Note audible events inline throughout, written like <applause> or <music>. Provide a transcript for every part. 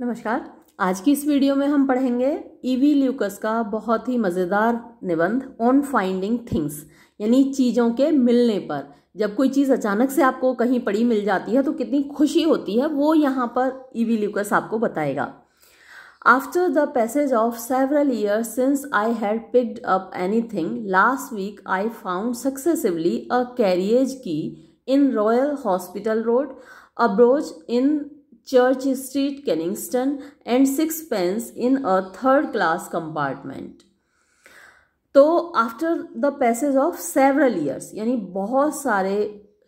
नमस्कार आज की इस वीडियो में हम पढ़ेंगे ईवी e ल्यूकस का बहुत ही मज़ेदार निबंध ऑन फाइंडिंग थिंग्स यानी चीज़ों के मिलने पर जब कोई चीज़ अचानक से आपको कहीं पड़ी मिल जाती है तो कितनी खुशी होती है वो यहाँ पर ईवी e ल्यूकस आपको बताएगा after the passage of several years since I had picked up anything last week I found successively a carriage key in Royal Hospital Road a brooch in Church Street, and and sixpence in a third class compartment. तो after the passage of several years यानी बहुत सारे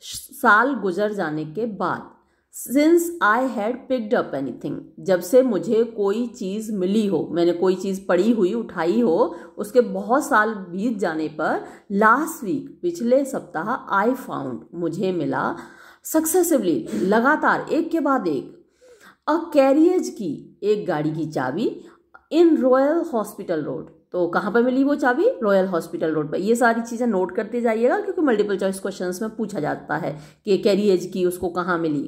साल गुजर जाने के बाद since I had picked up thing जब से मुझे कोई चीज़ मिली हो मैंने कोई चीज़ पड़ी हुई उठाई हो उसके बहुत साल बीत जाने पर लास्ट वीक पिछले सप्ताह आई फाउंड मुझे मिला सक्सेसिवली लगातार एक के बाद एक अ कैरियज की एक गाड़ी की चाबी इन रॉयल हॉस्पिटल रोड तो कहाँ पर मिली वो चाबी रॉयल हॉस्पिटल रोड पर ये सारी चीज़ें नोट करते जाइएगा क्योंकि मल्टीपल चॉइस क्वेश्चन में पूछा जाता है कि कैरियज की उसको कहाँ मिली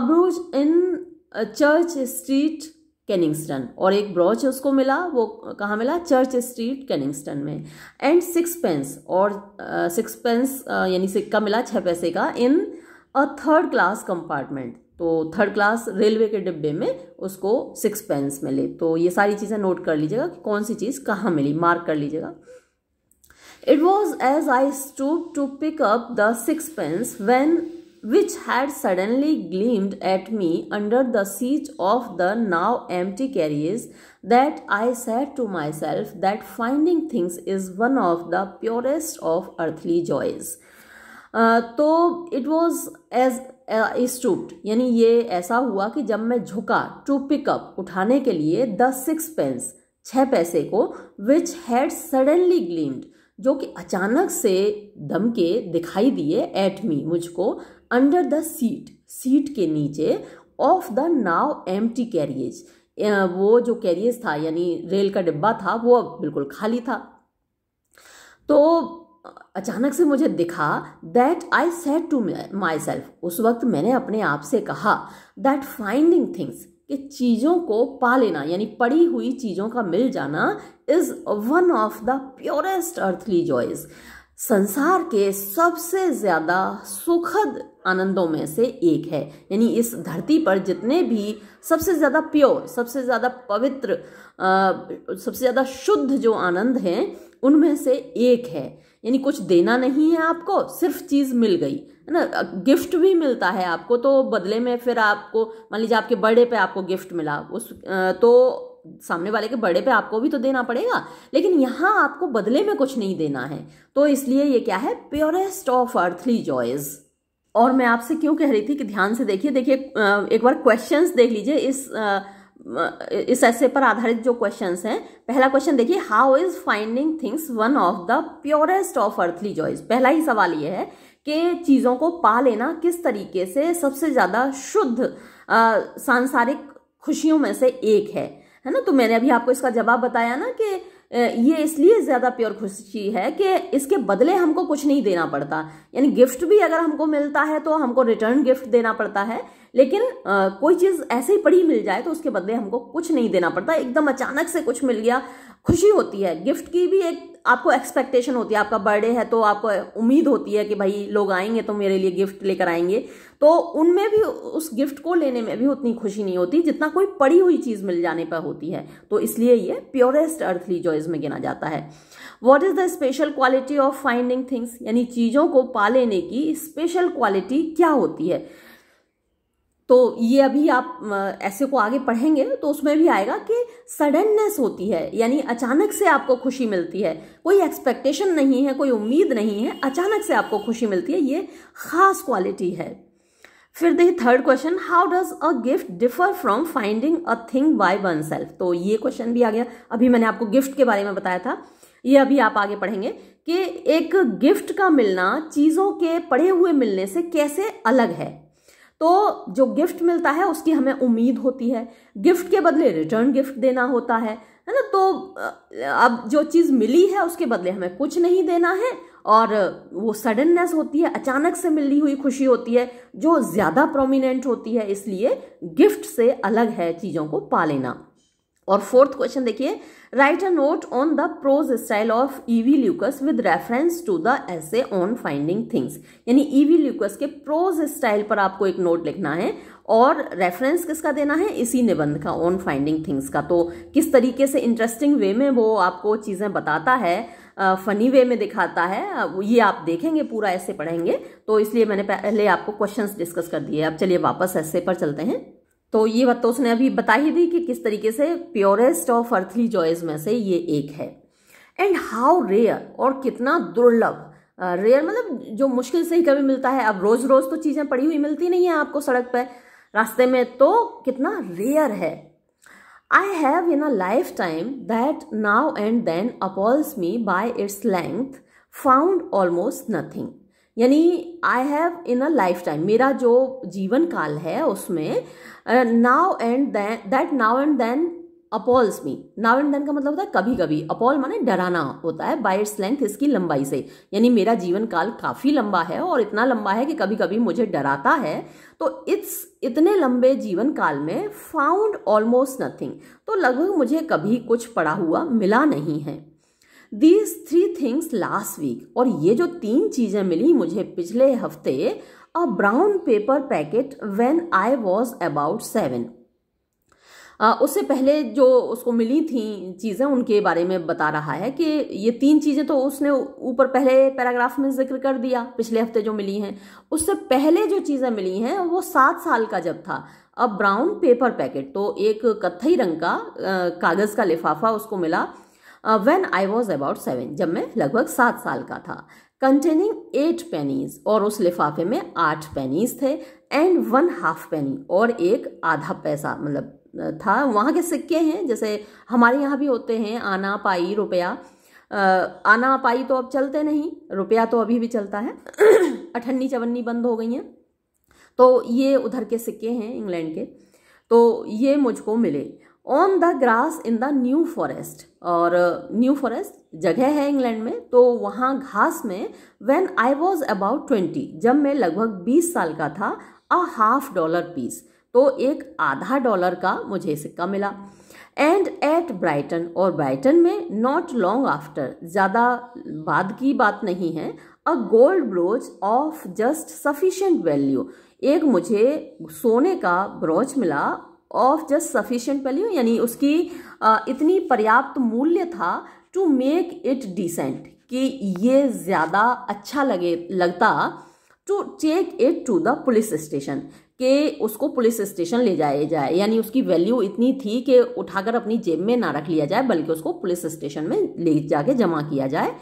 अब्रोज इन चर्च स्ट्रीट कैनिंगस्टन और एक ब्रॉच उसको मिला वो कहाँ मिला चर्च स्ट्रीट कैनिंगस्टन में एंड सिक्स पेंस और सिक्स पेंस यानी सिक्का मिला छः पैसे का in a third class compartment तो थर्ड क्लास रेलवे के डिब्बे में उसको सिक्स पेंस मिले तो ये सारी चीज़ें नोट कर लीजिएगा कि कौन सी चीज़ कहाँ मिली मार्क कर लीजिएगा it was as I stoop to pick up the sixpence when which had suddenly gleamed at me under the seat of the now empty carriage that I set to myself that finding things is one of the purest of earthly joys तो it was as stooped यानी ये ऐसा हुआ कि जब मैं झुका to pick up उठाने के लिए द सिक्स पेंस छः पैसे को विच हैड सडनली ग्लीम्ड जो कि अचानक से दम के दिखाई दिए एट मी मुझको अंडर द सीट सीट के नीचे of the now empty carriage वो जो कैरियज था यानी रेल का डिब्बा था वो अब बिल्कुल खाली था तो अचानक से मुझे दिखा that I set to myself उस वक्त मैंने अपने आप से कहा दैट फाइंडिंग थिंग्स कि चीज़ों को पा लेना यानी पड़ी हुई चीज़ों का मिल जाना is one of the purest earthly joys संसार के सबसे ज़्यादा सुखद आनंदों में से एक है यानी इस धरती पर जितने भी सबसे ज़्यादा प्योर सबसे ज़्यादा पवित्र आ, सबसे ज़्यादा शुद्ध जो आनंद हैं उनमें से एक है यानी कुछ देना नहीं है आपको सिर्फ चीज़ मिल गई है ना गिफ्ट भी मिलता है आपको तो बदले में फिर आपको मान लीजिए आपके बर्थडे पे आपको गिफ्ट मिला उस तो सामने वाले के बर्थडे पे आपको भी तो देना पड़ेगा लेकिन यहाँ आपको बदले में कुछ नहीं देना है तो इसलिए ये क्या है प्योरेस्ट ऑफ अर्थली जॉयज़ और मैं आपसे क्यों कह रही थी कि ध्यान से देखिए देखिए एक बार क्वेश्चंस देख लीजिए इस इस ऐसे पर आधारित जो क्वेश्चंस हैं पहला क्वेश्चन देखिए how is finding things one of the purest of earthly joys पहला ही सवाल ये है कि चीज़ों को पा लेना किस तरीके से सबसे ज़्यादा शुद्ध सांसारिक खुशियों में से एक है है ना तो मैंने अभी आपको इसका जवाब बताया ना कि ये इसलिए ज़्यादा प्योर खुशी है कि इसके बदले हमको कुछ नहीं देना पड़ता यानी गिफ्ट भी अगर हमको मिलता है तो हमको रिटर्न गिफ्ट देना पड़ता है लेकिन आ, कोई चीज़ ऐसे ही पड़ी मिल जाए तो उसके बदले हमको कुछ नहीं देना पड़ता एकदम अचानक से कुछ मिल गया खुशी होती है गिफ्ट की भी एक आपको एक्सपेक्टेशन होती है आपका बर्थडे है तो आपको उम्मीद होती है कि भाई लोग आएंगे तो मेरे लिए गिफ्ट लेकर आएंगे तो उनमें भी उस गिफ्ट को लेने में भी उतनी खुशी नहीं होती जितना कोई पड़ी हुई चीज़ मिल जाने पर होती है तो इसलिए ये प्योरेस्ट अर्थली जॉयज़ में गिना जाता है what is the special quality of finding things यानी चीज़ों को पा लेने की स्पेशल क्वालिटी क्या होती है तो ये अभी आप ऐसे को आगे पढ़ेंगे तो उसमें भी आएगा कि सडननेस होती है यानी अचानक से आपको खुशी मिलती है कोई एक्सपेक्टेशन नहीं है कोई उम्मीद नहीं है अचानक से आपको खुशी मिलती है ये खास क्वालिटी है फिर देखिए third question how does a gift differ from finding a thing by oneself तो ये क्वेश्चन भी आ गया अभी मैंने आपको गिफ्ट के बारे में बताया था ये अभी आप आगे पढ़ेंगे कि एक गिफ्ट का मिलना चीज़ों के पड़े हुए मिलने से कैसे अलग है तो जो गिफ्ट मिलता है उसकी हमें उम्मीद होती है गिफ्ट के बदले रिटर्न गिफ्ट देना होता है है ना तो अब जो चीज़ मिली है उसके बदले हमें कुछ नहीं देना है और वो सडननेस होती है अचानक से मिली हुई खुशी होती है जो ज़्यादा प्रोमिनेंट होती है इसलिए गिफ्ट से अलग है चीज़ों को पा लेना और फोर्थ क्वेश्चन देखिए write a note on the prose style of EV Lucas with reference to the essay on finding things यानी ईवी e ल्यूकस के प्रोज स्टाइल पर आपको एक नोट लिखना है और रेफरेंस किसका देना है इसी निबंध का ऑन फाइंडिंग थिंग्स का तो किस तरीके से इंटरेस्टिंग वे में वो आपको चीज़ें बताता है फनी वे में दिखाता है ये आप देखेंगे पूरा ऐसे पढ़ेंगे तो इसलिए मैंने पहले आपको क्वेश्चंस डिस्कस कर दिए अब चलिए वापस ऐसे पर चलते हैं तो ये बात तो उसने अभी बता ही दी कि किस तरीके से प्योरेस्ट ऑफ अर्थली जॉयज में से ये एक है एंड हाउ रेयर और कितना दुर्लभ रेयर मतलब जो मुश्किल से ही कभी मिलता है अब रोज रोज तो चीजें पड़ी हुई मिलती नहीं है आपको सड़क पर रास्ते में तो कितना रेयर है I have in a lifetime that now and then appals me by its length found almost nothing यानी I have in a lifetime मेरा जो जीवन काल है उसमें now and that now and then appals me now and then का मतलब होता है कभी कभी अपॉल माने डराना होता है बाय इट्स लेंथ इसकी लंबाई से यानी मेरा जीवन काल काफ़ी लंबा है और इतना लंबा है कि कभी कभी मुझे डराता है तो इट्स इतने लंबे जीवन काल में फाउंड ऑलमोस्ट नथिंग तो लगभग मुझे कभी कुछ पड़ा हुआ मिला नहीं है these three things last week और ये जो तीन चीज़ें मिली मुझे पिछले हफ्ते a brown paper packet when I was about seven उससे पहले जो उसको मिली थी चीज़ें उनके बारे में बता रहा है कि ये तीन चीज़ें तो उसने ऊपर पहले पैराग्राफ में जिक्र कर दिया पिछले हफ्ते जो मिली हैं उससे पहले जो चीज़ें मिली हैं वो सात साल का जब था अब ब्राउन पेपर पैकेट तो एक कत्थई रंग का कागज़ का लिफाफा उसको मिला when I was about seven जब मैं लगभग सात साल का था कंटेनिंग एट पेनीज और उस लिफाफे में आठ पेनीज थे एंड वन हाफ पेनी और एक आधा पैसा मतलब था वहाँ के सिक्के हैं जैसे हमारे यहाँ भी होते हैं आना पाई रुपया आना पाई तो अब चलते नहीं रुपया तो अभी भी चलता है <clears throat> अठन्नी चवन्नी बंद हो गई हैं तो ये उधर के सिक्के हैं इंग्लैंड के तो ये मुझको मिले on the grass in the New Forest और न्यू uh, फॉरेस्ट जगह है इंग्लैंड में तो वहाँ घास में when I was about twenty जब मैं लगभग बीस साल का था अ हाफ डॉलर पीस तो एक आधा डॉलर का मुझे सिक्का मिला एंड एट ब्राइटन और ब्राइटन में नॉट लॉन्ग आफ्टर ज़्यादा बाद की बात नहीं है a gold brooch of just sufficient value एक मुझे सोने का ब्रोच मिला ऑफ जस्ट सफिशियंट वैल्यू यानी उसकी इतनी पर्याप्त मूल्य था टू मेक इट डिसेंट कि ये ज़्यादा अच्छा लगे लगता to take it to the police station कि उसको पुलिस स्टेशन ले जाया जाए यानी उसकी वैल्यू इतनी थी कि उठाकर अपनी जेब में ना रख लिया जाए बल्कि उसको पुलिस स्टेशन में ले जाके जमा किया जाए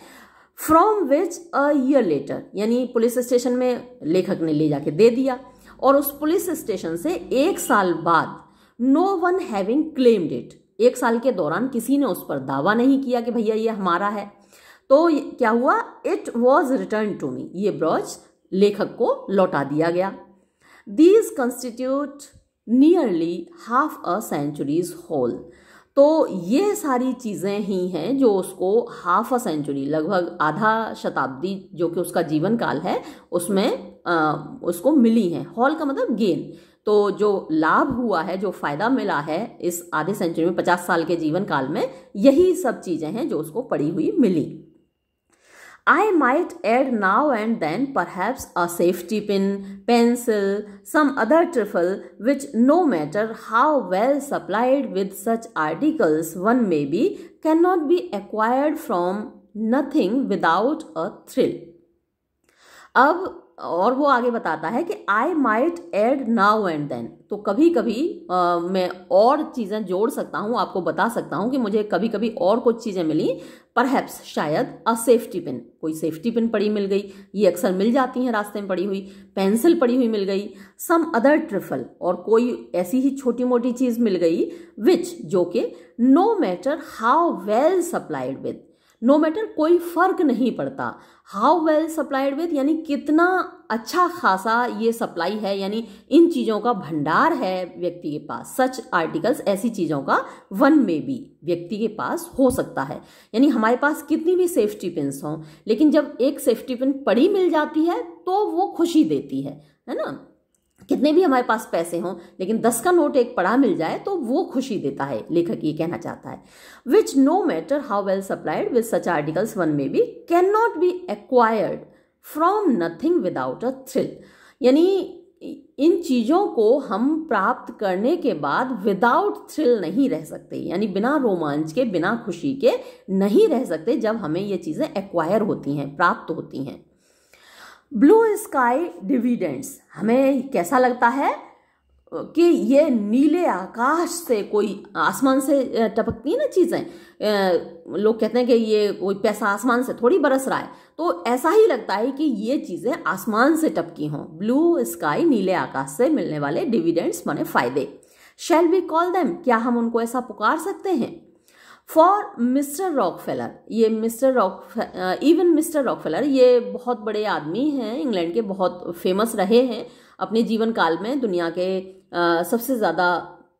from which a year later यानी पुलिस स्टेशन में लेखक ने ले जाके दे दिया और उस पुलिस स्टेशन से एक साल बाद no one having claimed it एक साल के दौरान किसी ने उस पर दावा नहीं किया कि भैया ये हमारा है तो क्या हुआ it was return to me ये ब्रॉज लेखक को लौटा दिया गया these constitute nearly half a century's whole तो ये सारी चीज़ें ही हैं जो उसको हाफ अ सेंचुरी लगभग आधा शताब्दी जो कि उसका जीवन काल है उसमें आ, उसको मिली हैं हॉल का मतलब गेन तो जो लाभ हुआ है जो फायदा मिला है इस आधे सेंचुरी में पचास साल के जीवन काल में यही सब चीजें हैं जो उसको पड़ी हुई मिली I might add now and then पर safety pin pencil some other trifle which no matter how well supplied with such articles one may be can not be acquired from nothing without a thrill अब और वो आगे बताता है कि I might add now and then तो कभी कभी आ, मैं और चीज़ें जोड़ सकता हूँ आपको बता सकता हूँ कि मुझे कभी कभी और कुछ चीज़ें मिली पर हैप्स शायद अ सेफ्टी पिन कोई सेफ्टी पिन पड़ी मिल गई ये अक्सर मिल जाती हैं रास्ते में पड़ी हुई पेंसिल पड़ी हुई मिल गई सम अदर ट्रिफल और कोई ऐसी ही छोटी मोटी चीज़ मिल गई विच जो कि no matter how well supplied with no matter कोई फर्क नहीं पड़ता हाउ वेल सप्लाइड विथ यानी कितना अच्छा खासा ये सप्लाई है यानी इन चीज़ों का भंडार है व्यक्ति के पास सच आर्टिकल्स ऐसी चीज़ों का वन में भी व्यक्ति के पास हो सकता है यानी हमारे पास कितनी भी सेफ्टी पिन्स हों लेकिन जब एक सेफ्टी पिन पड़ी मिल जाती है तो वो खुशी देती है है ना कितने भी हमारे पास पैसे हों लेकिन दस का नोट एक पड़ा मिल जाए तो वो खुशी देता है लेखक ये कहना चाहता है which no matter how well supplied with such articles one may be can not be acquired from nothing without a thrill यानी इन चीज़ों को हम प्राप्त करने के बाद विदाउट थ्रिल नहीं रह सकते यानी बिना रोमांच के बिना खुशी के नहीं रह सकते जब हमें ये चीज़ें एक्वायर होती हैं प्राप्त होती हैं ब्लू स्काई डिविडेंड्स हमें कैसा लगता है कि ये नीले आकाश से कोई आसमान से टपकती है ना चीज़ें लोग कहते हैं कि ये कोई पैसा आसमान से थोड़ी बरस रहा है तो ऐसा ही लगता है कि ये चीज़ें आसमान से टपकी हों ब्लू स्काई नीले आकाश से मिलने वाले डिविडेंड्स माने फ़ायदे शेल वी कॉल देम क्या हम उनको ऐसा पुकार सकते हैं फॉर मिस्टर फेलर ये Mr Rock even Mr Feller ये बहुत बड़े आदमी हैं इंग्लैंड के बहुत फेमस रहे हैं अपने जीवन काल में दुनिया के आ, uh, सबसे ज़्यादा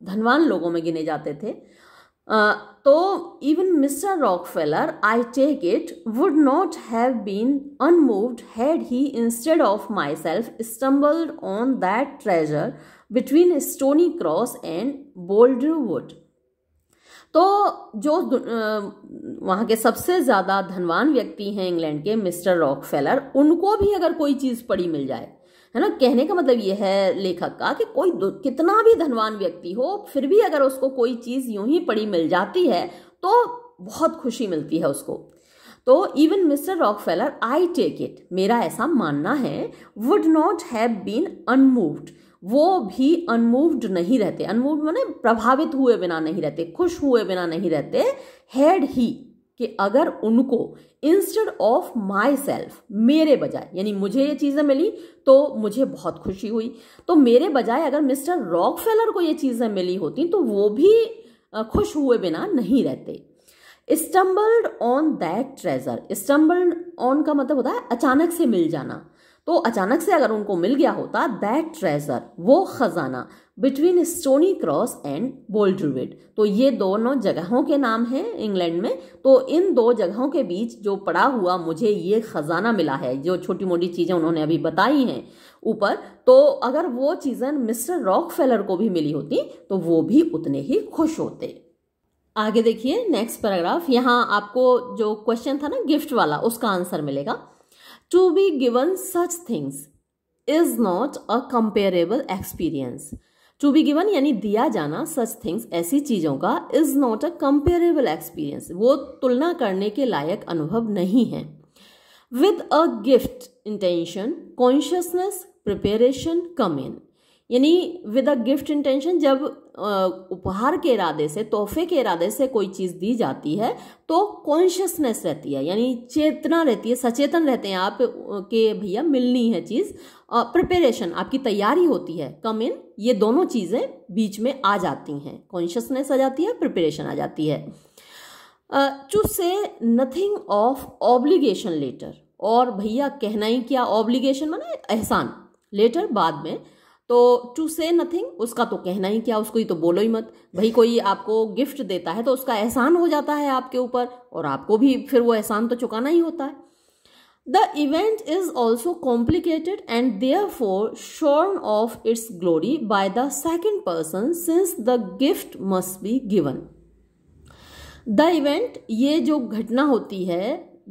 धनवान लोगों में गिने जाते थे आ, uh, तो even Mr Feller I take it would not have been unmoved had he instead of myself stumbled on that treasure between Stony Cross and Boldrewood तो जो वहाँ के सबसे ज़्यादा धनवान व्यक्ति हैं इंग्लैंड के मिस्टर रॉकफेलर उनको भी अगर कोई चीज़ पड़ी मिल जाए है ना कहने का मतलब यह है लेखक का कि कोई कितना भी धनवान व्यक्ति हो फिर भी अगर उसको कोई चीज़ यूं ही पड़ी मिल जाती है तो बहुत खुशी मिलती है उसको तो even Mr Rockefeller I take it मेरा ऐसा मानना है would not have been unmoved वो भी अनमूव्ड नहीं रहते अनमूव्ड माने प्रभावित हुए बिना नहीं रहते खुश हुए बिना नहीं रहते हैड ही कि अगर उनको इंस्टेड ऑफ माई सेल्फ मेरे बजाय यानी मुझे ये चीज़ें मिली तो मुझे बहुत खुशी हुई तो मेरे बजाय अगर मिस्टर रॉक फेलर को ये चीज़ें मिली होती तो वो भी खुश हुए बिना नहीं रहते stumbled on that treasure stumbled on का मतलब होता है अचानक से मिल जाना तो अचानक से अगर उनको मिल गया होता दैट ट्रेजर वो खजाना between Stony Cross and Boldrewood तो ये दोनों जगहों के नाम हैं इंग्लैंड में तो इन दो जगहों के बीच जो पड़ा हुआ मुझे ये खजाना मिला है जो छोटी मोटी चीज़ें उन्होंने अभी बताई हैं ऊपर तो अगर वो चीज़ें मिस्टर रॉक फेलर को भी मिली होती तो वो भी उतने ही खुश होते आगे देखिए नेक्स्ट पैराग्राफ यहाँ आपको जो क्वेश्चन था ना गिफ्ट वाला उसका आंसर मिलेगा to be given such things is not a comparable experience. To be given यानी दिया जाना सच थिंग्स ऐसी चीज़ों का is not a comparable experience वो तुलना करने के लायक अनुभव नहीं है with a gift intention consciousness preparation come in यानी विद अ गिफ्ट इंटेंशन जब उपहार के इरादे से तोहफे के इरादे से कोई चीज़ दी जाती है तो कॉन्शियसनेस रहती है यानी चेतना रहती है सचेतन रहते हैं आप के भैया मिलनी है चीज़ प्रिपरेशन आपकी तैयारी होती है कम इन ये दोनों चीज़ें बीच में आ जाती हैं कॉन्शियसनेस आ जाती है प्रिपरेशन आ जाती है टू से नथिंग ऑफ ऑब्लिगेशन लेटर और भैया कहना ही क्या ऑब्लिगेशन माने एहसान लेटर बाद में तो टू से नथिंग उसका तो कहना ही क्या उसको ही तो बोलो ही मत भाई कोई आपको गिफ्ट देता है तो उसका एहसान हो जाता है आपके ऊपर और आपको भी फिर वो एहसान तो चुकाना ही होता है the event is also complicated and therefore shorn of its glory by the second person since the gift must be given the event ये जो घटना होती है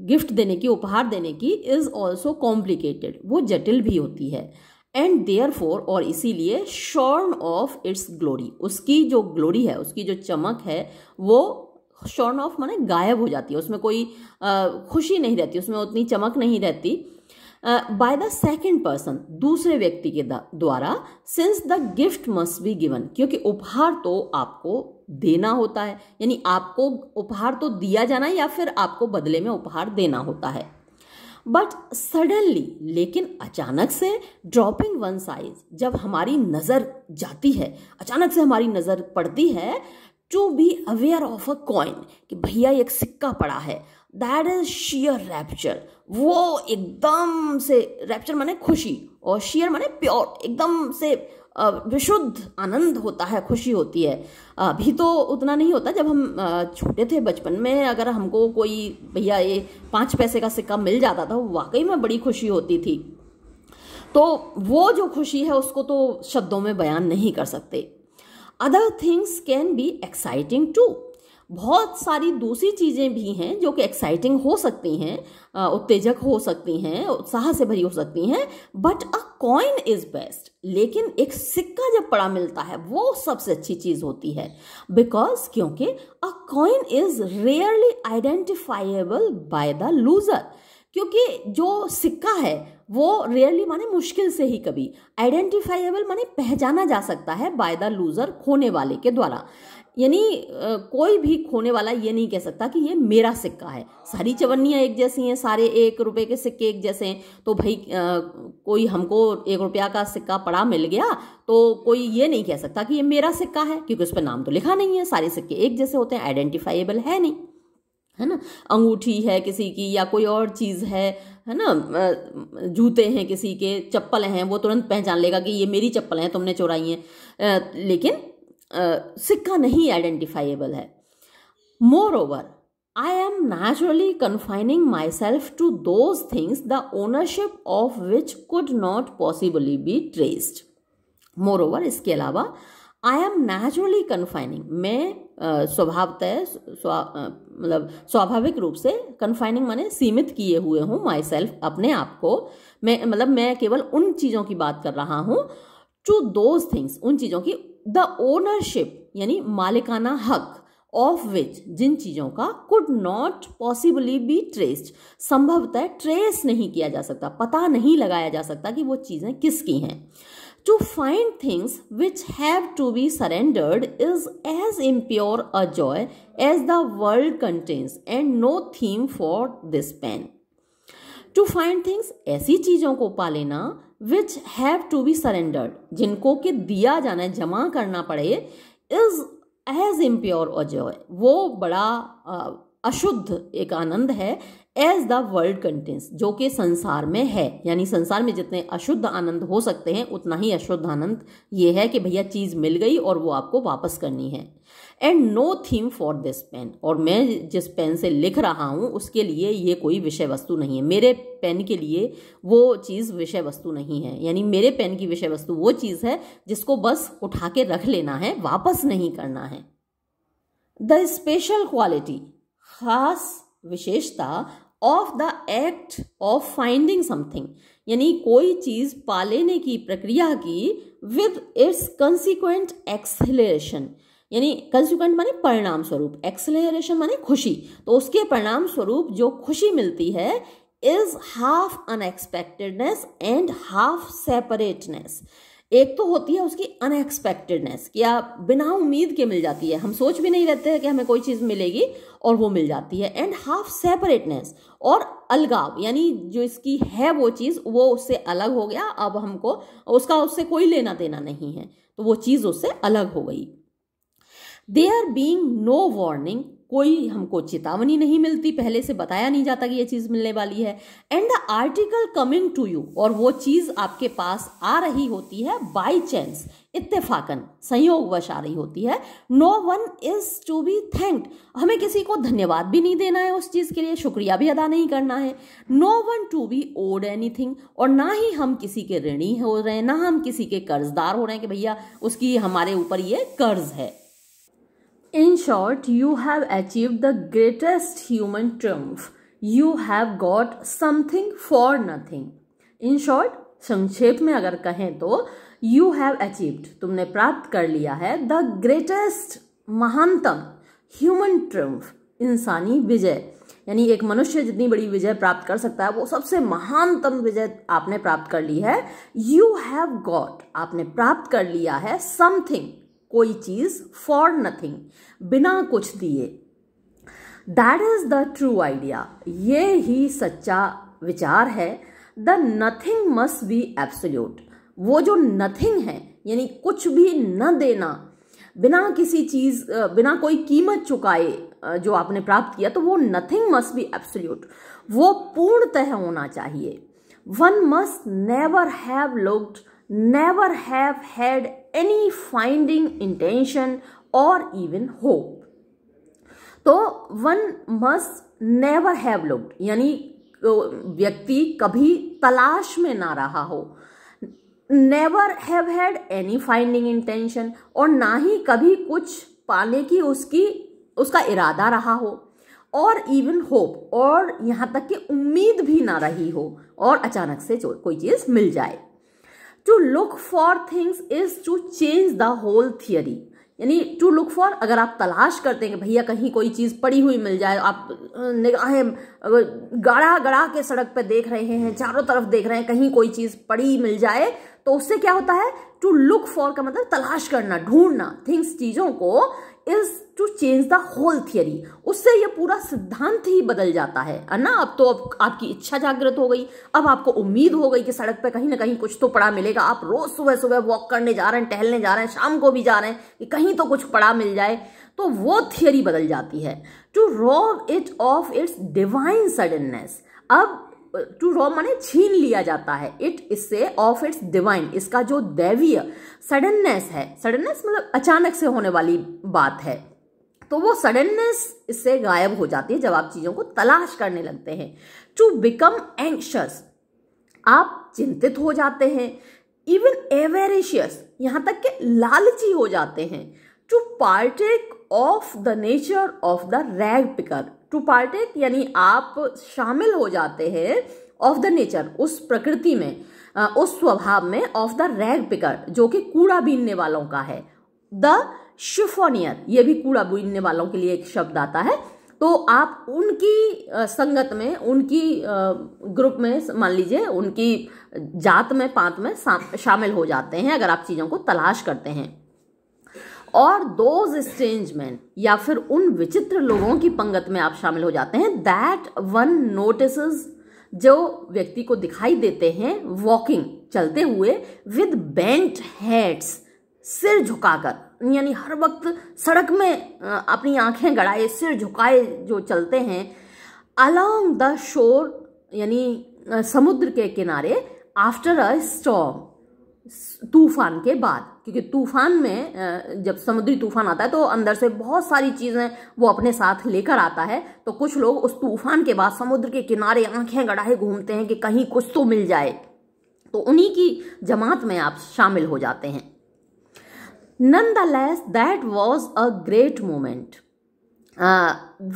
गिफ्ट देने की उपहार देने की इज ऑल्सो कॉम्प्लिकेटेड वो जटिल भी होती है एंड देयर फोर और इसीलिए शॉर्न ऑफ इट्स ग्लोरी उसकी जो ग्लोरी है उसकी जो चमक है वो शॉर्न ऑफ माने गायब हो जाती है उसमें कोई आ, खुशी नहीं रहती उसमें उतनी चमक नहीं रहती बाय द सेकेंड पर्सन दूसरे व्यक्ति के द्वारा since the gift must be given क्योंकि उपहार तो आपको देना होता है यानी आपको उपहार तो दिया जाना या फिर आपको बदले में उपहार देना होता है बट सडनली लेकिन अचानक से ड्रॉपिंग वन साइज जब हमारी नज़र जाती है अचानक से हमारी नज़र पड़ती है to be aware of a coin कि भैया एक सिक्का पड़ा है दैट इज शियर रैप्चर वो एकदम से रैप्चर माने खुशी और शियर माने प्योर एकदम से विशुद्ध आनंद होता है खुशी होती है अभी तो उतना नहीं होता जब हम छोटे थे बचपन में अगर हमको कोई भैया ये पाँच पैसे का सिक्का मिल जाता था वाकई में बड़ी खुशी होती थी तो वो जो खुशी है उसको तो शब्दों में बयान नहीं कर सकते other things can be exciting too बहुत सारी दूसरी चीज़ें भी हैं जो कि एक्साइटिंग हो सकती हैं उत्तेजक हो सकती हैं उत्साह से भरी हो सकती हैं but a coin is best लेकिन एक सिक्का जब पड़ा मिलता है वो सबसे अच्छी चीज़ होती है बिकॉज क्योंकि a coin is rarely identifiable by the loser क्योंकि जो सिक्का है वो रेयरली माने मुश्किल से ही कभी आइडेंटिफाइबल माने पहचाना जा सकता है बाय द लूज़र खोने वाले के द्वारा यानी कोई भी खोने वाला ये नहीं कह सकता कि ये मेरा सिक्का है सारी चवन्नियाँ एक जैसी हैं सारे एक रुपए के सिक्के एक जैसे हैं तो भाई आ, कोई हमको एक रुपया का सिक्का पड़ा मिल गया तो कोई ये नहीं कह सकता कि ये मेरा सिक्का है क्योंकि उस पर नाम तो लिखा नहीं है सारे सिक्के एक जैसे होते हैं आइडेंटिफाइबल है नहीं है ना अंगूठी है किसी की या कोई और चीज़ है है ना जूते हैं किसी के चप्पल हैं वो तुरंत पहचान लेगा कि ये मेरी चप्पल हैं तुमने चुराई हैं लेकिन सिक्का नहीं आइडेंटिफाइबल है moreover I am naturally confining myself to those things the ownership of which could not possibly be traced moreover इसके अलावा आई एम नेचुरली कन्फाइनिंग मैं स्वभावतः मतलब स्वाभाविक रूप से कन्फाइनिंग माने सीमित किए हुए हूँ माई सेल्फ अपने आप को मैं मतलब मैं केवल उन चीज़ों की बात कर रहा हूँ टू दोज थिंग्स उन चीज़ों की द ओनरशिप यानी मालिकाना हक ऑफ विच जिन चीज़ों का could not possibly be traced संभवतः ट्रेस नहीं किया जा सकता पता नहीं लगाया जा सकता कि वो चीज़ें किसकी हैं to find things which have to be surrendered is as impure a joy as the world contains and no theme for this pen to find things ऐसी चीज़ों को पालेना which have to be surrendered जिनको कि दिया जाना है जमा करना पड़े इज एज इम्प्योर अजॉय वो बड़ा अशुद्ध एक आनंद है एज द वर्ल्ड कंटेंस जो कि संसार में है यानी संसार में जितने अशुद्ध आनंद हो सकते हैं उतना ही अशुद्ध आनंद ये है कि भैया चीज़ मिल गई और वो आपको वापस करनी है and no theme for this pen और मैं जिस पेन से लिख रहा हूँ उसके लिए ये कोई विषय वस्तु नहीं है मेरे पेन के लिए वो चीज़ विषय वस्तु नहीं है यानी मेरे पेन की विषय वस्तु वो चीज़ है जिसको बस उठा के रख लेना है वापस नहीं करना है द स्पेशल क्वालिटी खास विशेषता of the act of finding something यानी कोई चीज पा लेने की प्रक्रिया की विद इट्स कंसिक्वेंट एक्सेलरेशन यानी कंसिक्वेंट माने परिणाम स्वरूप एक्सलेशन माने खुशी तो उसके परिणाम स्वरूप जो खुशी मिलती है is half unexpectedness and half separateness एक तो होती है उसकी अनएक्सपेक्टेडनेस कि आप बिना उम्मीद के मिल जाती है हम सोच भी नहीं रहते हैं कि हमें कोई चीज़ मिलेगी और वो मिल जाती है एंड हाफ सेपरेटनेस और अलगाव यानी जो इसकी है वो चीज़ वो उससे अलग हो गया अब हमको उसका उससे कोई लेना देना नहीं है तो वो चीज़ उससे अलग हो गई there being no warning कोई हमको चेतावनी नहीं मिलती पहले से बताया नहीं जाता कि ये चीज़ मिलने वाली है and the article coming to you और वो चीज़ आपके पास आ रही होती है बाई चांस इत्तेफाकन संयोगवश आ रही होती है no one is to be thanked हमें किसी को धन्यवाद भी नहीं देना है उस चीज़ के लिए शुक्रिया भी अदा नहीं करना है no one to be owed anything और ना ही हम किसी के ऋणी हो रहे हैं ना हम किसी के कर्जदार हो रहे हैं कि भैया उसकी हमारे ऊपर ये कर्ज है In short, you have achieved the greatest human triumph. You have got something for nothing. In short, संक्षेप में अगर कहें तो यू हैव अचीव्ड तुमने प्राप्त कर लिया है द ग्रेटेस्ट महानतम ह्यूमन ट्रम्फ इंसानी विजय यानी एक मनुष्य जितनी बड़ी विजय प्राप्त कर सकता है वो सबसे महानतम विजय आपने प्राप्त कर ली है यू हैव गॉट आपने प्राप्त कर लिया है समथिंग कोई चीज फॉर नथिंग बिना कुछ दिए that is the true idea ये ही सच्चा विचार है the nothing must be absolute वो जो नथिंग है यानी कुछ भी न देना बिना किसी चीज बिना कोई कीमत चुकाए जो आपने प्राप्त किया तो वो नथिंग मस्ट बी एब्सोल्यूट वो पूर्णतः होना चाहिए one must never have looked never have had any finding intention or even hope तो one must never have looked यानी व्यक्ति कभी तलाश में ना रहा हो never have had any finding intention और ना ही कभी कुछ पाने की उसकी उसका इरादा रहा हो और इवन होप और यहाँ तक कि उम्मीद भी ना रही हो और अचानक से कोई चीज़ मिल जाए to look for things is to change the whole theory यानी टू लुक फॉर अगर आप तलाश करते हैं कि भैया कहीं कोई चीज़ पड़ी हुई मिल जाए आप निगाहें गड़ा गड़ा के सड़क पर देख रहे हैं चारों तरफ देख रहे हैं कहीं कोई चीज़ पड़ी मिल जाए तो उससे क्या होता है टू लुक फॉर का मतलब तलाश करना ढूंढना थिंग्स चीज़ों को is to change the whole theory उससे ये पूरा सिद्धांत ही बदल जाता है ना अब तो अब आपकी इच्छा जागृत हो गई अब आपको उम्मीद हो गई कि सड़क पे कहीं ना कहीं कुछ तो पड़ा मिलेगा आप रोज सुबह सुबह वॉक करने जा रहे हैं टहलने जा रहे हैं शाम को भी जा रहे हैं कि कहीं तो कुछ पड़ा मिल जाए तो वो थियरी बदल जाती है to rob it of its divine suddenness अब टू रॉ माने छीन लिया जाता है इट इससे ऑफ इट्स डिवाइन इसका जो दैवीय सडननेस है सडननेस मतलब अचानक से होने वाली बात है तो वो सडननेस इससे गायब हो जाती है जब आप चीज़ों को तलाश करने लगते हैं टू बिकम एंशस आप चिंतित हो जाते हैं इवन एवेरिशियस यहाँ तक कि लालची हो जाते हैं to partake of the nature of the rag picker to partake यानी आप शामिल हो जाते हैं ऑफ द नेचर उस प्रकृति में उस स्वभाव में ऑफ द रैग पिकर जो कि कूड़ा बीनने वालों का है द शिफोनियर ये भी कूड़ा बीनने वालों के लिए एक शब्द आता है तो आप उनकी संगत में उनकी ग्रुप में मान लीजिए उनकी जात में पांत में शामिल हो जाते हैं अगर आप चीज़ों को तलाश करते हैं और दोज स्ट्रेंजमैन या फिर उन विचित्र लोगों की पंगत में आप शामिल हो जाते हैं दैट वन नोटिस जो व्यक्ति को दिखाई देते हैं वॉकिंग चलते हुए विद बेंट हेड्स सिर झुकाकर यानी हर वक्त सड़क में अपनी आंखें गड़ाए सिर झुकाए जो चलते हैं अलोंग द शोर यानी समुद्र के किनारे आफ्टर अ स्टॉम तूफान के बाद क्योंकि तूफान में जब समुद्री तूफान आता है तो अंदर से बहुत सारी चीज़ें वो अपने साथ लेकर आता है तो कुछ लोग उस तूफान के बाद समुद्र के किनारे आंखें गढ़ाए घूमते हैं कि कहीं कुछ तो मिल जाए तो उन्हीं की जमात में आप शामिल हो जाते हैं none the less that was a great moment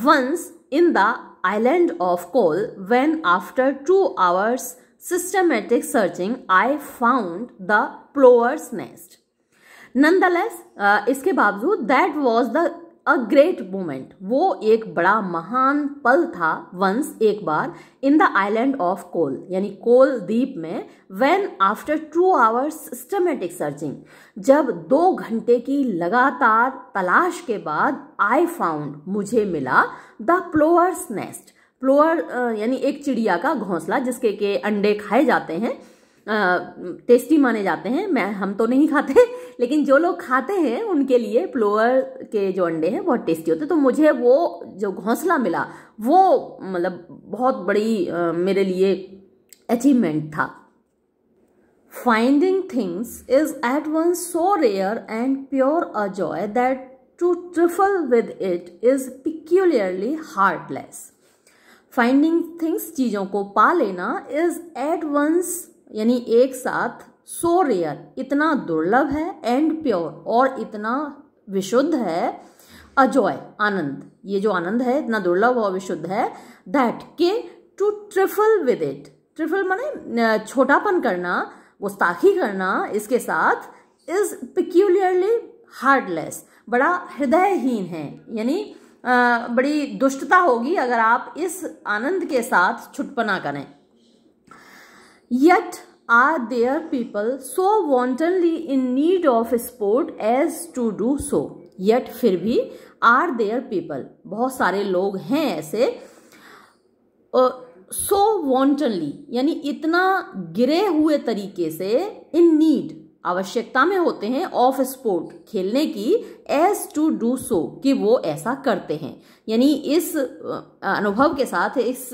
once in the island of Coll when after two hours systematic searching, I found the plover's nest. Nonetheless, uh, इसके बावजूद that was the a great moment वो एक बड़ा महान पल था once एक बार in the island of Coll यानी कोल द्वीप में when after two hours systematic searching जब दो घंटे की लगातार तलाश के बाद आई फाउंड मुझे मिला द प्लोअर्स नेस्ट प्लोअर यानी एक चिड़िया का घोंसला जिसके के अंडे खाए जाते हैं टेस्टी माने जाते हैं मैं हम तो नहीं खाते लेकिन जो लोग खाते हैं उनके लिए प्लोअर के जो अंडे हैं बहुत टेस्टी होते हैं तो मुझे वो जो घोंसला मिला वो मतलब बहुत बड़ी आ, मेरे लिए अचीवमेंट था finding things is at one so rare and pure a joy that to trifle with it is peculiarly heartless finding things चीज़ों को पा लेना इज एट वंस यानी एक साथ सो रेयर इतना दुर्लभ है एंड प्योर और इतना विशुद्ध है अजॉय आनंद ये जो आनंद है इतना दुर्लभ और विशुद्ध है दैट के to trifle with it trifle माने छोटापन करना गुस्ताखी करना इसके साथ इज पिक्यूलियरली हार्डलेस बड़ा हृदयहीन है यानी बड़ी दुष्टता होगी अगर आप इस आनंद के साथ छुटपना करें yet are there people so wantonly in need of sport as to do so yet फिर भी आर देयर पीपल बहुत सारे लोग हैं ऐसे सो वॉन्टनली यानी इतना गिरे हुए तरीके से इन नीड आवश्यकता में होते हैं ऑफ स्पोर्ट खेलने की एज टू डू सो कि वो ऐसा करते हैं यानी इस अनुभव के साथ इस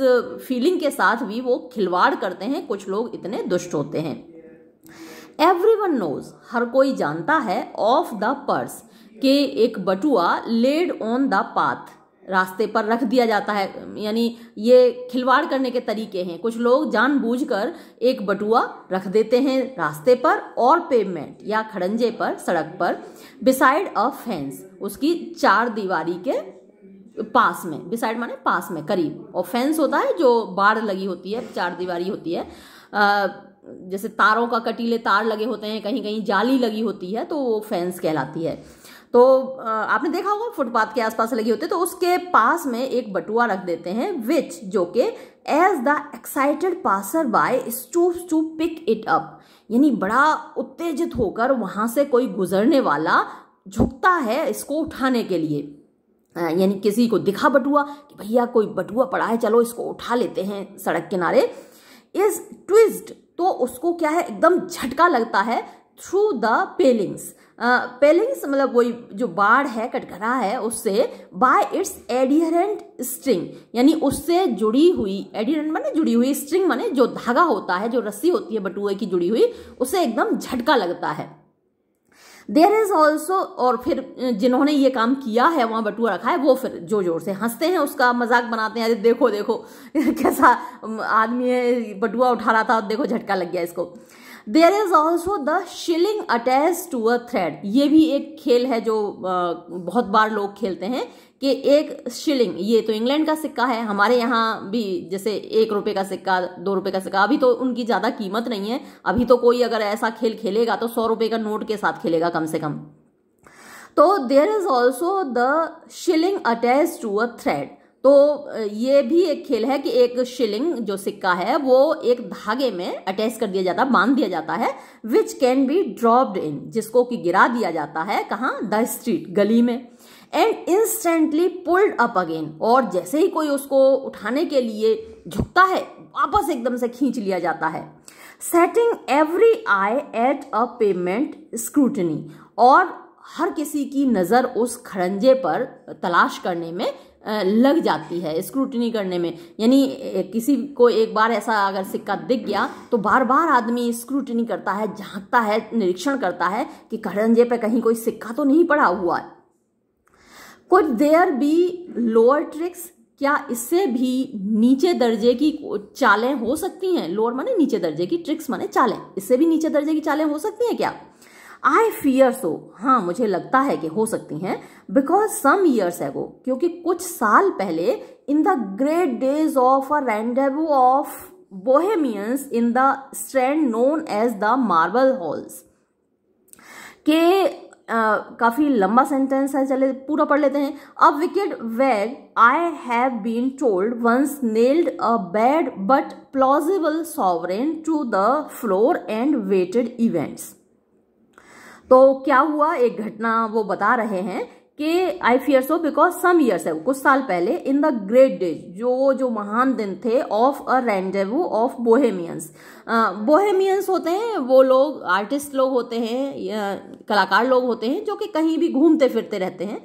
फीलिंग के साथ भी वो खिलवाड़ करते हैं कुछ लोग इतने दुष्ट होते हैं एवरी वन नोज हर कोई जानता है ऑफ द पर्स के एक बटुआ लेड ऑन द पाथ रास्ते पर रख दिया जाता है यानी ये खिलवाड़ करने के तरीके हैं कुछ लोग जानबूझकर एक बटुआ रख देते हैं रास्ते पर और पेमेंट या खड़ंजे पर सड़क पर बिसाइड अ फेंस उसकी चार दीवारी के पास में बिसाइड माने पास में करीब और फेंस होता है जो बाढ़ लगी होती है चार दीवारी होती है आ, जैसे तारों का कटीले तार लगे होते हैं कहीं कहीं जाली लगी होती है तो वो फेंस कहलाती है तो आपने देखा होगा फुटपाथ के आसपास लगे होते तो उसके पास में एक बटुआ रख देते हैं विच जो कि as the excited passer by stoop to pick it up यानी बड़ा उत्तेजित होकर वहां से कोई गुजरने वाला झुकता है इसको उठाने के लिए यानी किसी को दिखा बटुआ कि भैया कोई बटुआ पड़ा है चलो इसको उठा लेते हैं सड़क किनारे इज ट्विस्ट तो उसको क्या है एकदम झटका लगता है थ्रू द पेलिंग्स पेलिंग्स मतलब वही जो बाढ़ है कटघरा है उससे बाय इट्स एडियरेंट स्ट्रिंग यानी उससे जुड़ी हुई एडियरेंट माने जुड़ी हुई स्ट्रिंग माने जो धागा होता है जो रस्सी होती है बटुए की जुड़ी हुई उसे एकदम झटका लगता है देर इज ऑल्सो और फिर जिन्होंने ये काम किया है वहाँ बटुआ रखा है वो फिर जोर जोर से हंसते हैं उसका मजाक बनाते हैं अरे देखो देखो <laughs> कैसा आदमी है बटुआ उठा रहा था देखो झटका लग गया इसको there is also the shilling attach to a thread ये भी एक खेल है जो बहुत बार लोग खेलते हैं कि एक शिलिंग ये तो इंग्लैंड का सिक्का है हमारे यहाँ भी जैसे एक रुपए का सिक्का दो रुपए का सिक्का अभी तो उनकी ज़्यादा कीमत नहीं है अभी तो कोई अगर ऐसा खेल खेलेगा तो सौ रुपए का नोट के साथ खेलेगा कम से कम तो there is also the shilling attach to a thread तो ये भी एक खेल है कि एक शिलिंग जो सिक्का है वो एक धागे में अटैच कर दिया जाता है बांध दिया जाता है which can be dropped in जिसको कि गिरा दिया जाता है कहाँ द स्ट्रीट गली में and instantly pulled up again और जैसे ही कोई उसको उठाने के लिए झुकता है वापस एकदम से खींच लिया जाता है setting every eye at a payment scrutiny और हर किसी की नज़र उस खड़ंजे पर तलाश करने में लग जाती है स्क्रूटनी करने में यानी किसी को एक बार ऐसा अगर सिक्का दिख गया तो बार बार आदमी स्क्रूटनी करता है झांकता है निरीक्षण करता है कि खड़ंजे पर कहीं कोई सिक्का तो नहीं पड़ा हुआ है कुछ देयर बी लोअर ट्रिक्स क्या इससे भी नीचे दर्जे की चालें हो सकती हैं लोअर माने नीचे दर्जे की ट्रिक्स माने चालें इससे भी नीचे दर्जे की चालें हो सकती हैं क्या आई फियर सो हाँ मुझे लगता है कि हो सकती हैं बिकॉज सम ईयर्स वो क्योंकि कुछ साल पहले in the great days of a rendezvous of Bohemians in the Strand known as the Marble Halls के Uh, काफ़ी लंबा सेंटेंस है चले पूरा पढ़ लेते हैं a wicked wag I have been told once nailed a bad but plausible sovereign to the floor and waited events तो क्या हुआ एक घटना वो बता रहे हैं कि I fear so because some years है कुछ साल पहले इन द ग्रेट डेज जो जो महान दिन थे of a rendezvous of Bohemians Bohemians होते हैं वो लोग आर्टिस्ट लोग होते हैं कलाकार लोग होते हैं जो कि कहीं भी घूमते फिरते रहते हैं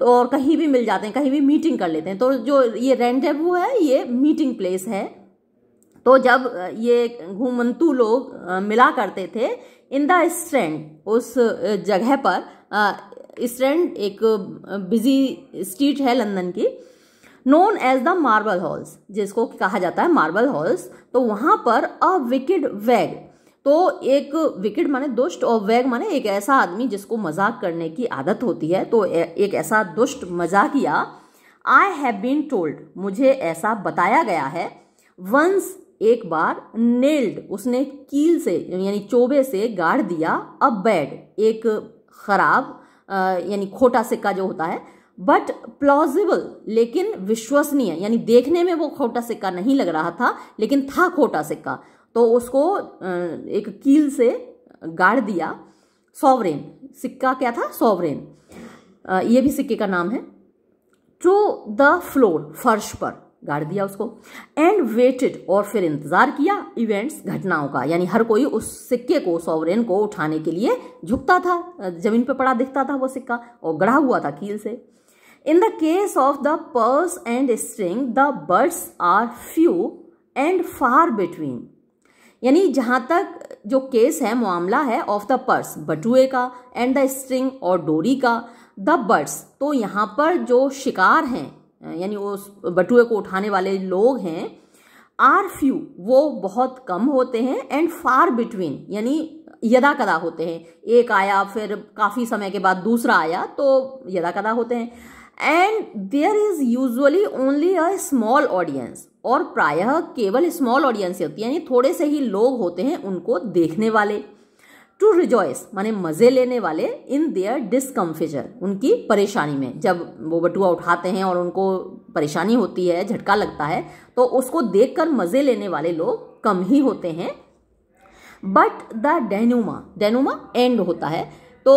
तो और कहीं भी मिल जाते हैं कहीं भी मीटिंग कर लेते हैं तो जो ये रेंडेवू है ये मीटिंग प्लेस है तो जब ये घूमंतु लोग मिला करते थे इन द स्ट्रैंड उस जगह पर स्ट्रैंड एक बिजी स्ट्रीट है लंदन की known as the Marble Halls जिसको कहा जाता है मार्बल हॉल्स तो वहां पर अ विकेड वैग तो एक विकेड माने दुष्ट और वैग माने एक ऐसा आदमी जिसको मजाक करने की आदत होती है तो एक ऐसा दुष्ट मजाकिया आई हैव बीन टोल्ड मुझे ऐसा बताया गया है वंस एक बार नेल्ड उसने कील से यानी चोबे से गाड़ दिया अ बैड एक खराब यानी खोटा सिक्का जो होता है बट प्लॉजिबल लेकिन विश्वसनीय यानी देखने में वो खोटा सिक्का नहीं लग रहा था लेकिन था खोटा सिक्का तो उसको एक कील से गाड़ दिया सॉवरेन सिक्का क्या था सॉवरेन ये भी सिक्के का नाम है टू द फ्लोर फर्श पर गाड़ दिया उसको एंड वेटेड और फिर इंतज़ार किया इवेंट्स घटनाओं का यानी हर कोई उस सिक्के को सॉवरेन को उठाने के लिए झुकता था जमीन पर पड़ा दिखता था वो सिक्का और गढ़ा हुआ था कील से in the case of the purse and string the birds are few and far between यानी जहाँ तक जो केस है मामला है ऑफ द पर्स बटुए का एंड द स्ट्रिंग और डोरी का द बर्ड्स तो यहाँ पर जो शिकार हैं यानी वो बटुए को उठाने वाले लोग हैं आर फ्यू वो बहुत कम होते हैं एंड फार बिटवीन यानी यदा कदा होते हैं एक आया फिर काफ़ी समय के बाद दूसरा आया तो यदा कदा होते हैं and there is usually only a small audience और प्रायः केवल स्मॉल ऑडियंस ही होती है यानी थोड़े से ही लोग होते हैं उनको देखने वाले टू रिजॉयस माने मज़े लेने वाले इन देयर डिसकम्फिजर उनकी परेशानी में जब वो बटुआ उठाते हैं और उनको परेशानी होती है झटका लगता है तो उसको देखकर मज़े लेने वाले लोग कम ही होते हैं but the denouement denouement and होता है तो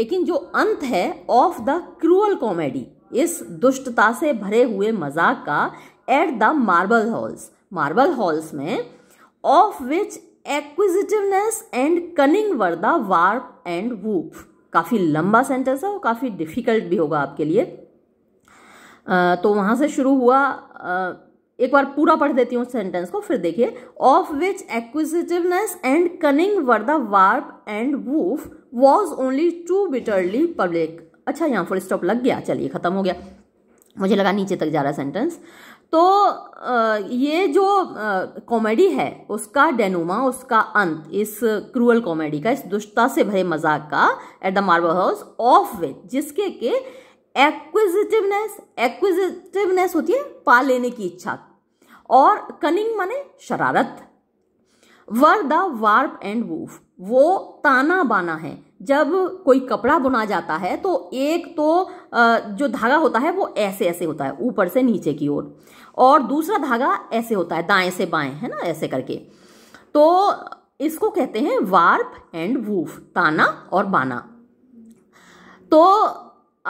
लेकिन जो अंत है ऑफ द क्रूअल कॉमेडी इस दुष्टता से भरे हुए मजाक का at the Marble Halls Marble Halls में of which acquisitiveness and cunning were the warp and woof काफ़ी लंबा सेंटेंस है और काफ़ी डिफिकल्ट भी होगा आपके लिए तो वहां से शुरू हुआ एक बार पूरा पढ़ देती हूँ सेंटेंस को फिर देखिए of which acquisitiveness and cunning were the warp and woof was only too bitterly public अच्छा यहाँ फुल स्टॉप लग गया चलिए खत्म हो गया मुझे लगा नीचे तक जा रहा सेंटेंस तो ये जो कॉमेडी है उसका डेनोमा उसका अंत इस क्रूअल कॉमेडी का इस दुष्टता से भरे मजाक का at the Marble House of which जिसके के एक्विजिटिवनेस एक्विजिटिवनेस होती है पा लेने की इच्छा और कनिंग माने शरारत were the warp and woof वो ताना बाना है जब कोई कपड़ा बुना जाता है तो एक तो जो धागा होता है वो ऐसे ऐसे होता है ऊपर से नीचे की ओर और दूसरा धागा ऐसे होता है दाएं से बाएं है ना ऐसे करके तो इसको कहते हैं वार्प एंड वूफ ताना और बाना तो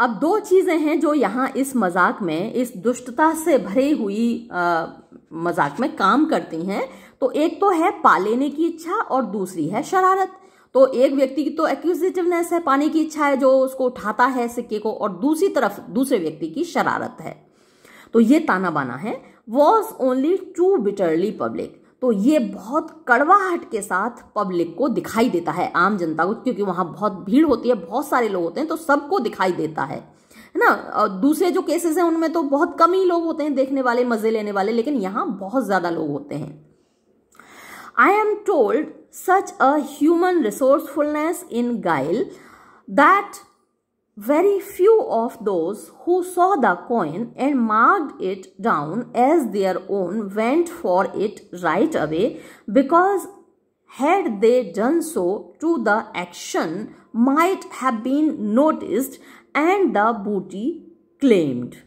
अब दो चीज़ें हैं जो यहां इस मजाक में इस दुष्टता से भरे हुई आ, मजाक में काम करती हैं तो एक तो है पा लेने की इच्छा और दूसरी है शरारत तो एक व्यक्ति की तो एक्यूजिटिवनेस है पाने की इच्छा है जो उसको उठाता है सिक्के को और दूसरी तरफ दूसरे व्यक्ति की शरारत है तो ये ताना बाना है was only too bitterly public तो ये बहुत कड़वाहट के साथ पब्लिक को दिखाई देता है आम जनता को क्योंकि वहां बहुत भीड़ होती है बहुत सारे लोग होते हैं तो सबको दिखाई देता है है ना दूसरे जो केसेस हैं उनमें तो बहुत कम ही लोग होते हैं देखने वाले मजे लेने वाले लेकिन यहां बहुत ज़्यादा लोग होते हैं I am told such a human resourcefulness in guile that Very few of those who saw the coin and marked it down as their own went for it right away because had they done so to the action might have been noticed and the booty claimed.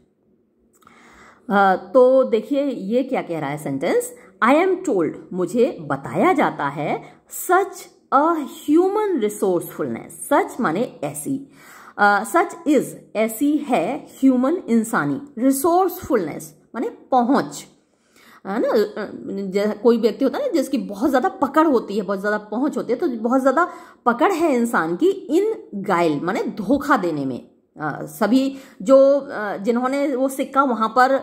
Uh, तो देखिए ये क्या कह रहा है sentence I am told मुझे बताया जाता है सच अ ह्यूमन रिसोर्सफुलनेस सच माने ऐसी सच इज ऐसी है ह्यूमन इंसानी रिसोर्सफुलनेस माने पहुंच है ना जैसा कोई व्यक्ति होता है ना जिसकी बहुत ज़्यादा पकड़ होती है बहुत ज़्यादा पहुंच होती है तो बहुत ज़्यादा पकड़ है इंसान की इन गाइल माने धोखा देने में सभी जो जिन्होंने वो सिक्का वहाँ पर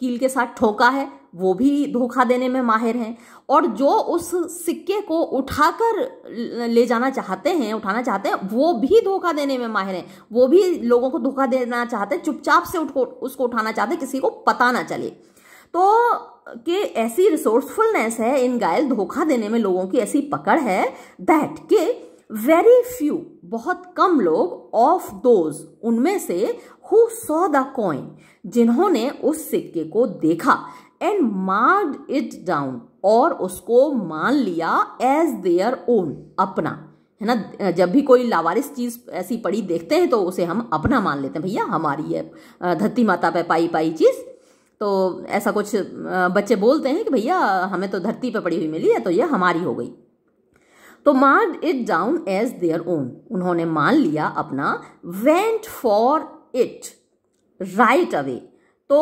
कील के साथ ठोका है वो भी धोखा देने में माहिर हैं और जो उस सिक्के को उठाकर ले जाना चाहते हैं उठाना चाहते हैं वो भी धोखा देने में माहिर हैं वो भी लोगों को धोखा देना चाहते हैं चुपचाप से उठ उसको उठाना चाहते हैं किसी को पता ना चले तो कि ऐसी रिसोर्सफुलनेस है इन गायल धोखा देने में लोगों की ऐसी पकड़ है दैट के वेरी फ्यू बहुत कम लोग ऑफ दोज उनमें से हु सॉ द कॉइन जिन्होंने उस सिक्के को देखा एंड मार्ड इट डाउन और उसको मान लिया एज देयर ओन अपना है ना जब भी कोई लावारिस चीज़ ऐसी पड़ी देखते हैं तो उसे हम अपना मान लेते हैं भैया हमारी है धरती माता पे पाई पाई चीज़ तो ऐसा कुछ बच्चे बोलते हैं कि भैया हमें तो धरती पे पड़ी हुई मिली है तो ये हमारी हो गई तो marked it down as their own उन्होंने मान लिया अपना went for it right away तो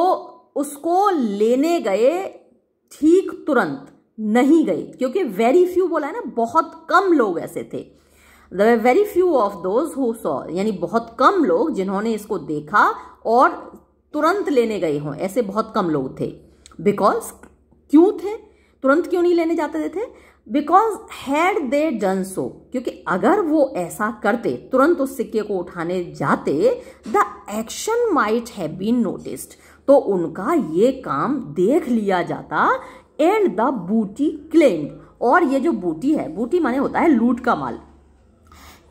उसको लेने गए ठीक तुरंत नहीं गए क्योंकि वेरी फ्यू बोला है ना बहुत कम लोग ऐसे थे very few of those who saw यानी बहुत कम लोग जिन्होंने इसको देखा और तुरंत लेने गए हों ऐसे बहुत कम लोग थे बिकॉज क्यों थे तुरंत क्यों नहीं लेने जाते थे because had they done so क्योंकि अगर वो ऐसा करते तुरंत उस सिक्के को उठाने जाते the action might have been noticed तो उनका ये काम देख लिया जाता एंड द बूटी क्लेम्ड और ये जो बूटी है बूटी माने होता है लूट का माल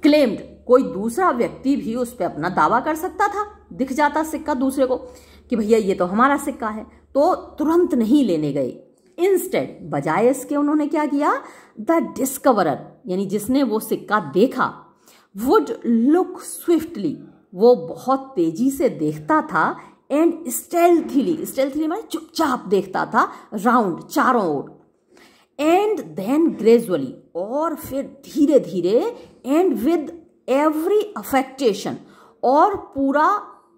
क्लेम्ड कोई दूसरा व्यक्ति भी उस पर अपना दावा कर सकता था दिख जाता सिक्का दूसरे को कि भैया ये तो हमारा सिक्का है तो तुरंत नहीं लेने गए इंस्टेड बजाय इसके उन्होंने क्या किया द डिस्कवरर यानी जिसने वो सिक्का देखा वुड लुक स्विफ्टली वो बहुत तेजी से देखता था एंड स्टेल्थिली स्टेल्थिली मैं चुपचाप देखता था राउंड चारों ओर एंड देन ग्रेजुअली और फिर धीरे धीरे एंड विद एवरी अफेक्टेशन और पूरा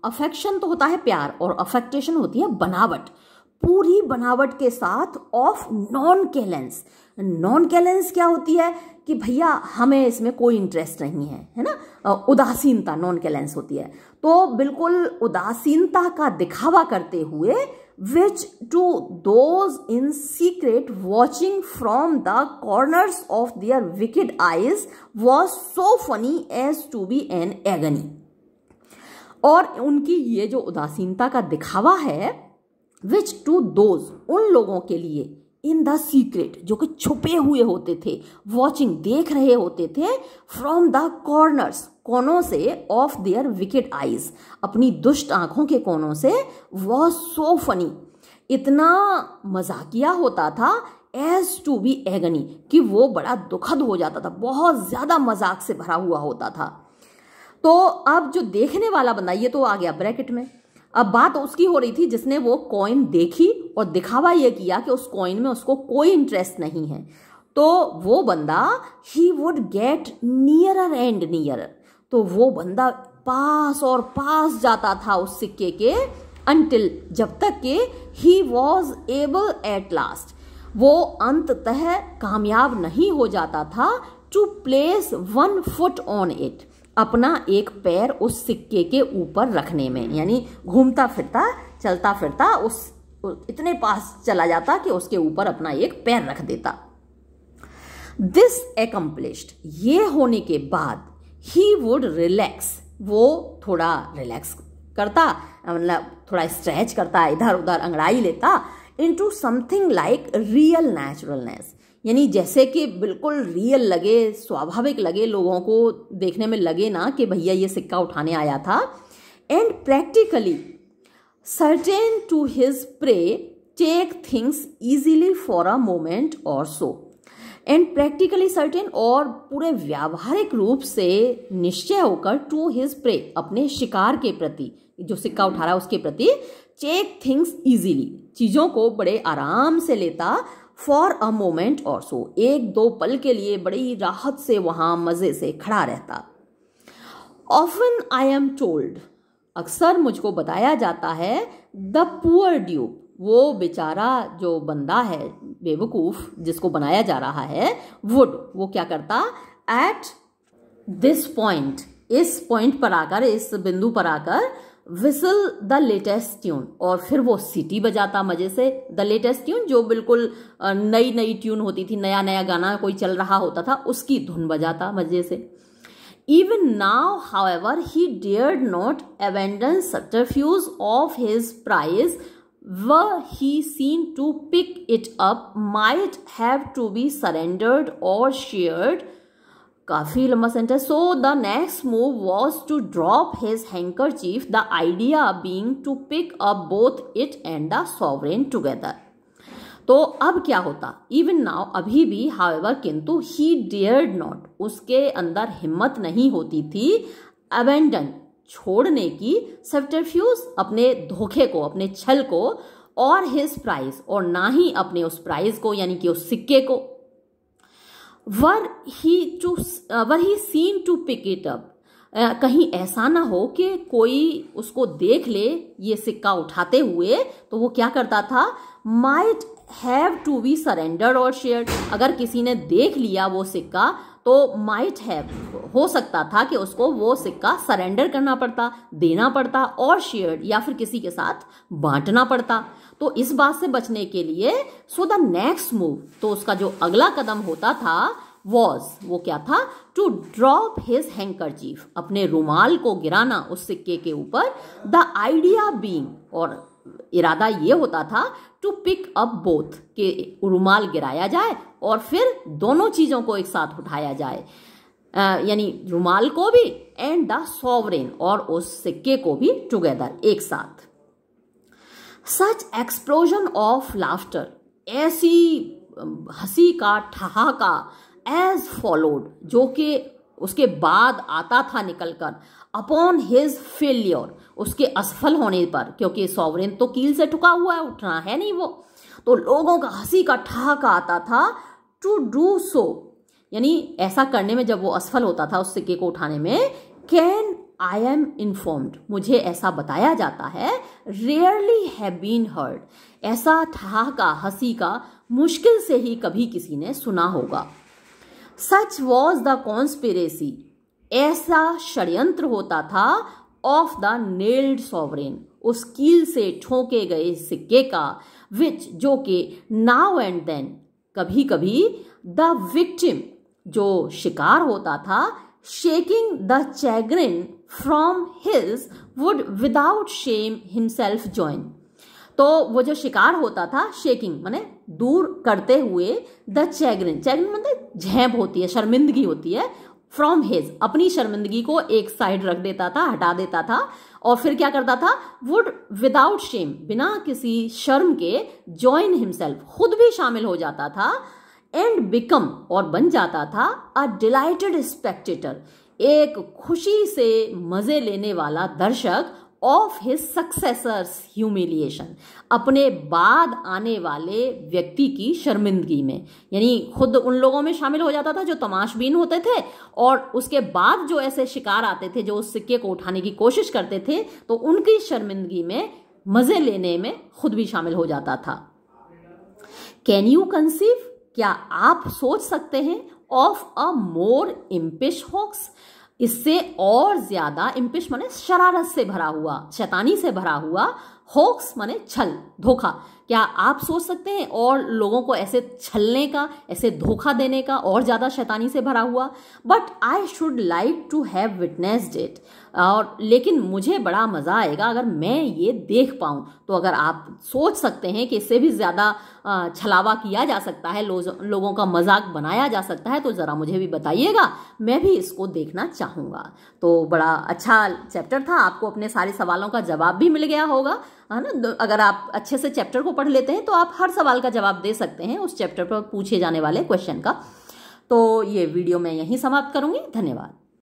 अफेक्शन तो होता है प्यार और अफेक्टेशन होती है बनावट पूरी बनावट के साथ of nonchalance nonchalance क्या होती है कि भैया हमें इसमें कोई इंटरेस्ट नहीं है है ना उदासीनता नॉन कैलेंस होती है तो बिल्कुल उदासीनता का दिखावा करते हुए which to those in secret watching from the corners of their wicked eyes was so funny as to be an agony और उनकी ये जो उदासीनता का दिखावा है विच टू दोज उन लोगों के लिए इन द सीक्रेट जो कि छुपे हुए होते थे वॉचिंग देख रहे होते थे फ्रॉम द कॉर्नर्स कोनों से ऑफ देयर विकेट आईज अपनी दुष्ट आंखों के कोनों से वो सो फनी इतना मजाकिया होता था एज टू बी एगनी कि वो बड़ा दुखद हो जाता था बहुत ज़्यादा मजाक से भरा हुआ होता था तो अब जो देखने वाला बंदा ये तो आ गया ब्रैकेट में अब बात उसकी हो रही थी जिसने वो कॉइन देखी और दिखावा ये किया कि उस कॉइन में उसको कोई इंटरेस्ट नहीं है तो वो बंदा ही would get nearer and nearer तो वो बंदा पास और पास जाता था उस सिक्के के अनटिल जब तक के he was able at last वो अंततः कामयाब नहीं हो जाता था to place one foot on it अपना एक पैर उस सिक्के के ऊपर रखने में यानी घूमता फिरता चलता फिरता उस इतने पास चला जाता कि उसके ऊपर अपना एक पैर रख देता दिस एकम्प्लिश्ड ये होने के बाद ही वुड रिलैक्स वो थोड़ा रिलैक्स करता मतलब थोड़ा स्ट्रेच करता इधर उधर अंगड़ाई लेता into something like real naturalness यानी जैसे कि बिल्कुल रियल लगे स्वाभाविक लगे लोगों को देखने में लगे ना कि भैया ये सिक्का उठाने आया था and practically certain to his prey take things easily for a moment और सो एंड प्रैक्टिकली सर्टेन और पूरे व्यावहारिक रूप से निश्चय होकर टू हिज प्रे अपने शिकार के प्रति जो सिक्का उठा रहा है उसके प्रति टेक थिंग्स इजीली चीज़ों को बड़े आराम से लेता फॉर अ मोमेंट और सो एक दो पल के लिए बड़ी राहत से वहां मज़े से खड़ा रहता ऑफन आई एम टोल्ड अक्सर मुझको बताया जाता है द पुअर ड्यूब वो बेचारा जो बंदा है बेवकूफ़ जिसको बनाया जा रहा है वुड वो क्या करता एट दिस पॉइंट इस पॉइंट पर आकर इस बिंदु पर आकर विसल द लेटेस्ट ट्यून और फिर वो सिटी बजाता मजे से द लेटेस्ट ट्यून जो बिल्कुल नई नई ट्यून होती थी नया नया गाना कोई चल रहा होता था उसकी धुन बजाता मजे से even now however he dare not abandon subterfuge of his prize व he seen to pick it up might have to be surrendered और शेयर्ड काफ़ी लंबा sentence so the next move was to drop his handkerchief the idea being to pick up both it and the sovereign together तो अब क्या होता even now अभी भी however किंतु ही डियर्ड नॉट उसके अंदर हिम्मत नहीं होती थी अबेंडन छोड़ने की सेफ्टरफ्यूज अपने धोखे को अपने छल को और हिज प्राइज और ना ही अपने उस प्राइज को यानी कि उस सिक्के को were he to uh, were he seen to pick it up कहीं ऐसा ना हो कि कोई उसको देख ले ये सिक्का उठाते हुए तो वो क्या करता था might have to be surrender और शेयर अगर किसी ने देख लिया वो सिक्का तो माइट हैव हो सकता था कि उसको वो सिक्का सरेंडर करना पड़ता देना पड़ता और शेयर या फिर किसी के साथ बांटना पड़ता तो इस बात से बचने के लिए सो द नेक्स्ट मूव तो उसका जो अगला कदम होता था वॉज वो क्या था टू ड्रॉप हिज चीफ अपने रुमाल को गिराना उस सिक्के के ऊपर द आइडिया बींग और इरादा ये होता था टू पिक अप बोथ के रुमाल गिराया जाए और फिर दोनों चीज़ों को एक साथ उठाया जाए यानी रुमाल को भी एंड द सॉवरेन और उस सिक्के को भी टुगेदर एक साथ सच एक्सप्लोजन ऑफ लाफ्टर ऐसी हंसी का ठहाका एज फॉलोड जो कि उसके बाद आता था निकलकर अपॉन हिज फेल्योर उसके असफल होने पर क्योंकि सॉवरेन तो कील से ठुका हुआ है उठना है नहीं वो तो लोगों का हंसी का ठहाका आता था टू डू सो यानी ऐसा करने में जब वो असफल होता था उस सिक्के को उठाने में कैन आई एम इन्फॉर्म्ड मुझे ऐसा बताया जाता है रेयरली हैव बीन हर्ड ऐसा ठहाका हंसी का मुश्किल से ही कभी किसी ने सुना होगा सच वॉज द कॉन्स्पिरेसी ऐसा षड्यंत्र होता था ऑफ द नेल्ड सॉवरेन उस कील से ठोके गए सिक्के का विच जो कि नाउ एंड देन कभी कभी द विक्टिम जो शिकार होता था shaking the chagrin from his would without shame himself join तो वो जो शिकार होता था शेकिंग मैंने दूर करते हुए द चैगरिन चैगरिन मतलब झेप होती है शर्मिंदगी होती है फ्रॉम हिज अपनी शर्मिंदगी को एक साइड रख देता था हटा देता था और फिर क्या करता था वुड विदाउट शेम बिना किसी शर्म के ज्वाइन हिमसेल्फ खुद भी शामिल हो जाता था एंड बिकम और बन जाता था अ डिलाइटेड स्पेक्टेटर एक खुशी से मजे लेने वाला दर्शक ऑफ हिज सक्सेसर्स ह्यूमिलिएशन अपने बाद आने वाले व्यक्ति की शर्मिंदगी में यानी खुद उन लोगों में शामिल हो जाता था जो तमाशबीन होते थे और उसके बाद जो ऐसे शिकार आते थे जो उस सिक्के को उठाने की कोशिश करते थे तो उनकी शर्मिंदगी में मजे लेने में खुद भी शामिल हो जाता था कैन यू कंसीव क्या आप सोच सकते हैं ऑफ अ मोर इम्पिश हॉक्स इससे और ज्यादा इम्पिश माने शरारत से भरा हुआ शैतानी से भरा हुआ होक्स माने छल धोखा क्या आप सोच सकते हैं और लोगों को ऐसे छलने का ऐसे धोखा देने का और ज्यादा शैतानी से भरा हुआ but I should like to have witnessed it और लेकिन मुझे बड़ा मज़ा आएगा अगर मैं ये देख पाऊँ तो अगर आप सोच सकते हैं कि इससे भी ज़्यादा छलावा किया जा सकता है लो, लोगों का मजाक बनाया जा सकता है तो ज़रा मुझे भी बताइएगा मैं भी इसको देखना चाहूँगा तो बड़ा अच्छा चैप्टर था आपको अपने सारे सवालों का जवाब भी मिल गया होगा है ना अगर आप अच्छे से चैप्टर को पढ़ लेते हैं तो आप हर सवाल का जवाब दे सकते हैं उस चैप्टर पर पूछे जाने वाले क्वेश्चन का तो ये वीडियो मैं यहीं समाप्त करूँगी धन्यवाद